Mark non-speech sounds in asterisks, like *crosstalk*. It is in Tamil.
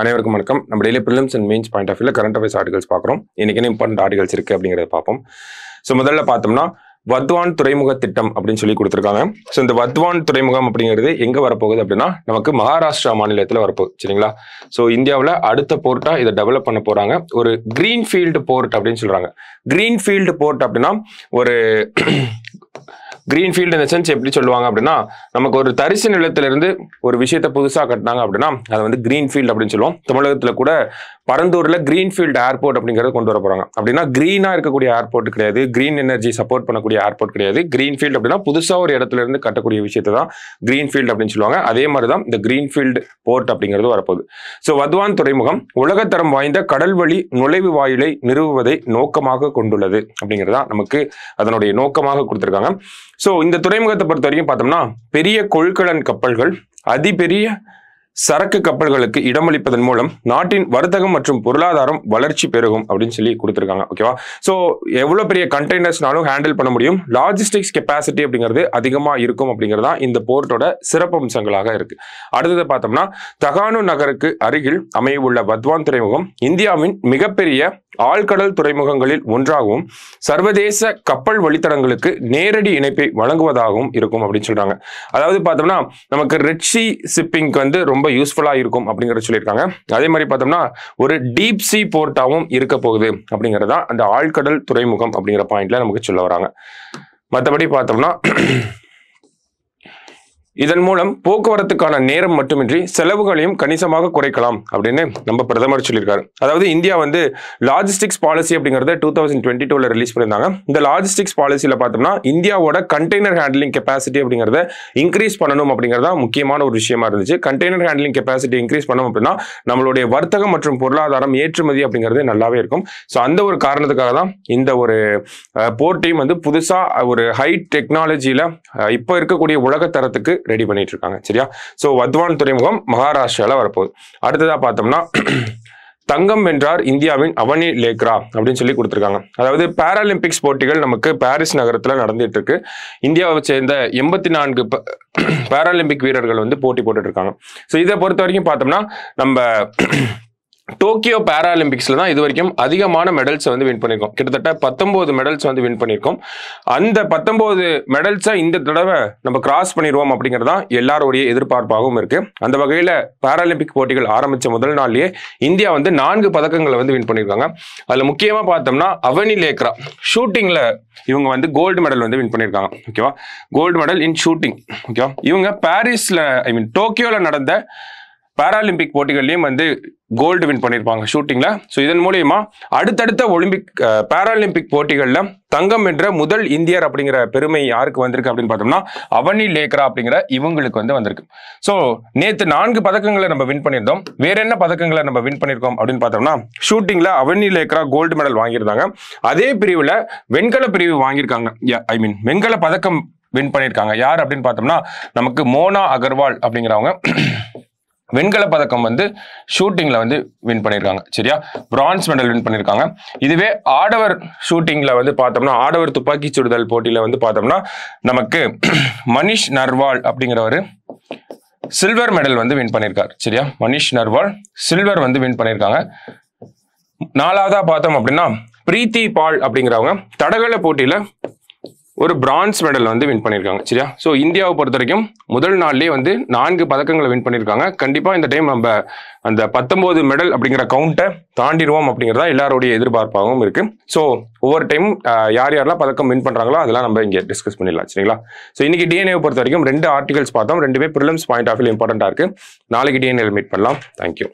அனைவருக்கும் வணக்கம் நம்ம daily prelims and mains point of view current affairs articles பார்க்குறோம் இன்னைக்கு இம்பார்ட்டன்ட் ஆர்டிகல்ஸ் இருக்குது அப்படிங்கிறத பார்ப்போம் ஸோ முதல்ல பார்த்தோம்னா வத்வான் துறைமுக திட்டம் அப்படின்னு சொல்லி கொடுத்துருக்காங்க ஸோ இந்த வத்வான் துறைமுகம் அப்படிங்கிறது எங்கே வரப்போகுது அப்படின்னா நமக்கு மகாராஷ்டிரா மாநிலத்தில் வரப்போகுது சரிங்களா ஸோ இந்தியாவில் அடுத்த போர்ட்டாக இதை டெவலப் பண்ண போகிறாங்க ஒரு ஃபீல்டு போர்ட் அப்படின்னு சொல்கிறாங்க ஃபீல்டு போர்ட் அப்படின்னா ஒரு கிரீன்ஃபீல்டு ஃபீல்டு இந்த சென்ஸ் எப்படி சொல்லுவாங்க அப்படின்னா நமக்கு ஒரு தரிசு நிலத்திலிருந்து ஒரு விஷயத்த புதுசாக கட்டினாங்க அப்படின்னா அதை வந்து கிரீன்ஃபீல்டு ஃபீல்டு அப்படின்னு சொல்லுவோம் தமிழகத்தில் கூட பரந்தூரில் கிரீன் ஃபீல்டு ஏர்போர்ட் அப்படிங்கிறத கொண்டு வர போகிறாங்க அப்படின்னா க்ரீனாக இருக்கக்கூடிய ஏர்போர்ட் கிடையாது க்ரீன் எனர்ஜி சப்போர்ட் பண்ணக்கூடிய ஏர்போர்ட் கிடையாது கிரீன்ஃபீல்டு ஃபீல்டு அப்படின்னா புதுசாக ஒரு இடத்துல இருந்து கட்டக்கூடிய விஷயத்தை தான் கிரீன் ஃபீல்டு அப்படின்னு சொல்லுவாங்க அதே மாதிரி தான் இந்த கிரீன்ஃபீல்டு போர்ட் அப்படிங்கிறது வரப்போகுது ஸோ வத்வான் துறைமுகம் உலகத்தரம் வாய்ந்த கடல்வழி நுழைவு வாயிலை நிறுவுவதை நோக்கமாக கொண்டுள்ளது தான் நமக்கு அதனுடைய நோக்கமாக கொடுத்துருக்காங்க ஸோ இந்த துறைமுகத்தை பொறுத்த வரைக்கும் பார்த்தோம்னா பெரிய கொள்கலன் கப்பல்கள் அதிபெரிய சரக்கு கப்பல்களுக்கு இடமளிப்பதன் மூலம் நாட்டின் வர்த்தகம் மற்றும் பொருளாதாரம் வளர்ச்சி பெருகும் அப்படின்னு சொல்லி கொடுத்துருக்காங்க ஓகேவா ஸோ எவ்வளோ பெரிய கண்டெய்னர்ஸ்னாலும் ஹேண்டில் பண்ண முடியும் லாஜிஸ்டிக்ஸ் கெப்பாசிட்டி அப்படிங்கிறது அதிகமாக இருக்கும் அப்படிங்கிறதா இந்த போர்ட்டோட சிறப்பு அம்சங்களாக இருக்கு அடுத்தது பார்த்தோம்னா தகானு நகருக்கு அருகில் அமையவுள்ள வத்வான் துறைமுகம் இந்தியாவின் மிகப்பெரிய ஆழ்கடல் துறைமுகங்களில் ஒன்றாகவும் சர்வதேச கப்பல் வழித்தடங்களுக்கு நேரடி இணைப்பை வழங்குவதாகவும் இருக்கும் அப்படின்னு சொல்றாங்க அதாவது பார்த்தோம்னா நமக்கு ரெட்சி சிப்பிங்க்கு வந்து ரொம்ப ரொம்ப யூஸ்ஃபுல்லாக இருக்கும் அப்படிங்கிறத சொல்லியிருக்காங்க அதே மாதிரி பார்த்தோம்னா ஒரு டீப் சி போர்ட்டாகவும் இருக்க போகுது அப்படிங்கிறதான் அந்த ஆழ்கடல் துறைமுகம் அப்படிங்கிற பாயிண்ட்ல நமக்கு சொல்ல வராங்க மற்றபடி பார்த்தோம்னா இதன் மூலம் போக்குவரத்துக்கான நேரம் மட்டுமின்றி செலவுகளையும் கணிசமாக குறைக்கலாம் அப்படின்னு நம்ம பிரதமர் சொல்லியிருக்காரு அதாவது இந்தியா வந்து லாஜிஸ்டிக்ஸ் பாலிசி அப்படிங்கறத டூ தௌசண்ட் டுவெண்ட்டி டூவில் ரிலீஸ் பண்ணியிருந்தாங்க இந்த லாஜிஸ்டிக்ஸ் பாலிசியில் பார்த்தோம்னா இந்தியாவோட கண்டெய்னர் ஹேண்ட்லிங் கெப்பாசிட்டி அப்படிங்கிறத இன்க்ரீஸ் பண்ணணும் அப்படிங்கறதா முக்கியமான ஒரு விஷயமா இருந்துச்சு கண்டெய்னர் ஹேண்ட்லிங் கெப்பாசிட்டி இன்க்ரீஸ் பண்ணணும் அப்படின்னா நம்மளுடைய வர்த்தகம் மற்றும் பொருளாதாரம் ஏற்றுமதி அப்படிங்கிறது நல்லாவே இருக்கும் ஸோ அந்த ஒரு காரணத்துக்காக தான் இந்த ஒரு போர்ட்டையும் வந்து புதுசாக ஒரு ஹை டெக்னாலஜியில் இப்போ இருக்கக்கூடிய உலக தரத்துக்கு ரெடி பண்ணிட்டு இருக்காங்க சரியா ஸோ வத்வான் துறைமுகம் மகாராஷ்டிரால வரப்போகுது அடுத்ததாக பார்த்தோம்னா தங்கம் வென்றார் இந்தியாவின் அவனி லேக்ரா அப்படின்னு சொல்லி கொடுத்துருக்காங்க அதாவது பாராலிம்பிக்ஸ் போட்டிகள் நமக்கு பாரிஸ் நகரத்தில் நடந்துட்டு இருக்கு இந்தியாவை சேர்ந்த எண்பத்தி நான்கு பாராலிம்பிக் வீரர்கள் வந்து போட்டி போட்டுட்டு இருக்காங்க ஸோ இதை பொறுத்த வரைக்கும் பார்த்தோம்னா நம்ம டோக்கியோ பேராலிம்பிக்ஸில் தான் இது வரைக்கும் அதிகமான மெடல்ஸ் வந்து வின் பண்ணியிருக்கோம் கிட்டத்தட்ட பத்தொம்போது மெடல்ஸ் வந்து வின் பண்ணியிருக்கோம் அந்த பத்தொம்போது மெடல்ஸை இந்த தடவை நம்ம கிராஸ் பண்ணிடுவோம் அப்படிங்கிறது தான் எல்லாருடைய எதிர்பார்ப்பாகவும் இருக்குது அந்த வகையில் பேராலிம்பிக் போட்டிகள் ஆரம்பித்த முதல் நாள்லேயே இந்தியா வந்து நான்கு பதக்கங்களை வந்து வின் பண்ணியிருக்காங்க அதில் முக்கியமாக பார்த்தோம்னா அவனி லேக்ரா ஷூட்டிங்கில் இவங்க வந்து கோல்டு மெடல் வந்து வின் பண்ணியிருக்காங்க ஓகேவா கோல்டு மெடல் இன் ஷூட்டிங் ஓகேவா இவங்க பாரிஸில் ஐ மீன் டோக்கியோவில் நடந்த பேராலிம்பிக் போட்டிகள்லையும் வந்து கோல்டு வின் பண்ணியிருப்பாங்க ஷூட்டிங்கில் ஸோ இதன் மூலயமா அடுத்தடுத்த ஒலிம்பிக் பேராலிம்பிக் போட்டிகளில் தங்கம் என்ற முதல் இந்தியர் அப்படிங்கிற பெருமை யாருக்கு வந்திருக்கு அப்படின்னு பார்த்தோம்னா அவனி லேக்ரா அப்படிங்கிற இவங்களுக்கு வந்து வந்திருக்கு ஸோ நேற்று நான்கு பதக்கங்களை நம்ம வின் பண்ணியிருந்தோம் வேற என்ன பதக்கங்களை நம்ம வின் பண்ணியிருக்கோம் அப்படின்னு பார்த்தோம்னா ஷூட்டிங்கில் அவனி லேக்ரா கோல்டு மெடல் வாங்கியிருந்தாங்க அதே பிரிவில் வெண்கல பிரிவு வாங்கியிருக்காங்க ஐ மீன் வெண்கல பதக்கம் வின் பண்ணியிருக்காங்க யார் அப்படின்னு பார்த்தோம்னா நமக்கு மோனா அகர்வால் அப்படிங்கிறவங்க வெண்கல பதக்கம் வந்து ஷூட்டிங்கில் வந்து வின் பண்ணியிருக்காங்க சரியா பிரான்ஸ் மெடல் வின் பண்ணியிருக்காங்க இதுவே ஆடவர் ஷூட்டிங்கில் வந்து பார்த்தோம்னா ஆடவர் துப்பாக்கி சுடுதல் போட்டியில் வந்து பார்த்தோம்னா நமக்கு *clears throat* மனிஷ் நர்வால் அப்படிங்கிறவர் சில்வர் மெடல் வந்து வின் பண்ணியிருக்காரு சரியா மனிஷ் நர்வால் சில்வர் வந்து வின் பண்ணியிருக்காங்க நாலாவதாக பார்த்தோம் அப்படின்னா பிரீத்தி பால் அப்படிங்கிறவங்க தடகள போட்டியில் ஒரு பிரான்ஸ் மெடல் வந்து வின் பண்ணியிருக்காங்க சரியா ஸோ இந்தியாவை பொறுத்த வரைக்கும் முதல் நாள்லேயே வந்து நான்கு பதக்கங்களை வின் பண்ணியிருக்காங்க கண்டிப்பாக இந்த டைம் நம்ம அந்த பத்தொம்போது மெடல் அப்படிங்கிற கவுண்ட்டை தாண்டிடுவோம் அப்படிங்கிறதா எல்லாருடைய எதிர்பார்ப்பாகவும் இருக்குது ஸோ ஒவ்வொரு டைம் யார் யாரெல்லாம் பதக்கம் வின் பண்ணுறாங்களோ அதெல்லாம் நம்ம இங்கே டிஸ்கஸ் பண்ணிடலாம் சரிங்களா ஸோ இன்றைக்கி டிஎன்ஏ பொறுத்த வரைக்கும் ரெண்டு ஆர்டிகல்ஸ் பார்த்தோம் ரெண்டுமே ப்ரிலம்ஸ் பாயிண்ட் ஆஃப் வியூ இம்பார்ட்டண்ட்டாக இருக்குது நாளைக்கு டிஎன்ஏ மீட் பண்ணலாம் தேங்க்யூ